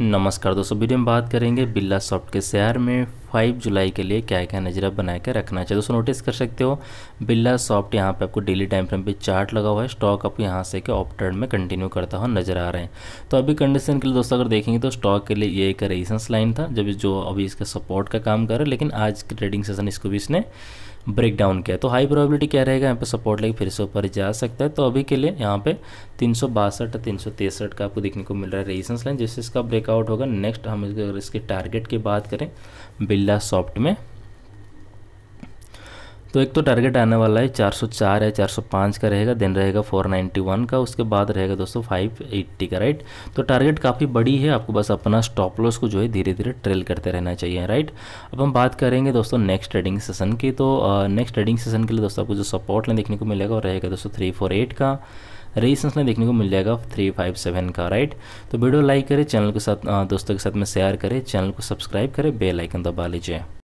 नमस्कार दोस्तों वीडियो में बात करेंगे बिल्ला सॉफ्ट के शहर में फाइव जुलाई के लिए क्या क्या नजरा बना के रखना चाहिए दोस्तों नोटिस कर सकते हो बिल्ला सॉफ्ट यहाँ पे आपको डेली टाइम फ्रेम पे चार्ट लगा हुआ है स्टॉक आपको यहाँ से के ऑफ ट्रेंड में कंटिन्यू करता हुआ नजर आ रहे हैं तो अभी कंडीशन के लिए दोस्तों अगर देखेंगे तो स्टॉक के लिए ये एक रेजिस्टेंस लाइन था जब जो अभी इसका सपोर्ट का काम कर रहा है लेकिन आज के ट्रेडिंग सेशन इसको भी इसने ब्रेक डाउन किया तो हाई प्रोबेबिलिटी क्या रहेगा यहाँ पे सपोर्ट लेके फिर से ऊपर जा सकता है तो अभी के लिए यहाँ पे तीन सौ बासठ तीन सौ तिरसठ का आपको देखने को मिल रहा है रेजिस्टेंस लाइन जिससे इसका ब्रेकआउट होगा नेक्स्ट हम अगर इसके टारगेट की बात करें बिल्ला सॉफ्ट में तो एक तो टारगेट आने वाला है 404 है 405 का रहेगा देन रहेगा 491 का उसके बाद रहेगा दोस्तों 580 का राइट तो टारगेट काफ़ी बड़ी है आपको बस अपना स्टॉप लॉस को जो है धीरे धीरे ट्रेल करते रहना चाहिए राइट अब हम बात करेंगे दोस्तों नेक्स्ट ट्रेडिंग सेशन की तो नेक्स्ट ट्रेडिंग सेशन के लिए दोस्तों आपको जो सपोर्ट लाइन देखने को मिलेगा वो रहेगा दोस्तों थ्री का रेजिस्टेंस में देखने को मिल जाएगा थ्री फाइव सेवन का राइट तो वीडियो लाइक करें चैनल के साथ दोस्तों के साथ में शेयर करें चैनल को सब्सक्राइब करें बेल आइकन दबा लीजिए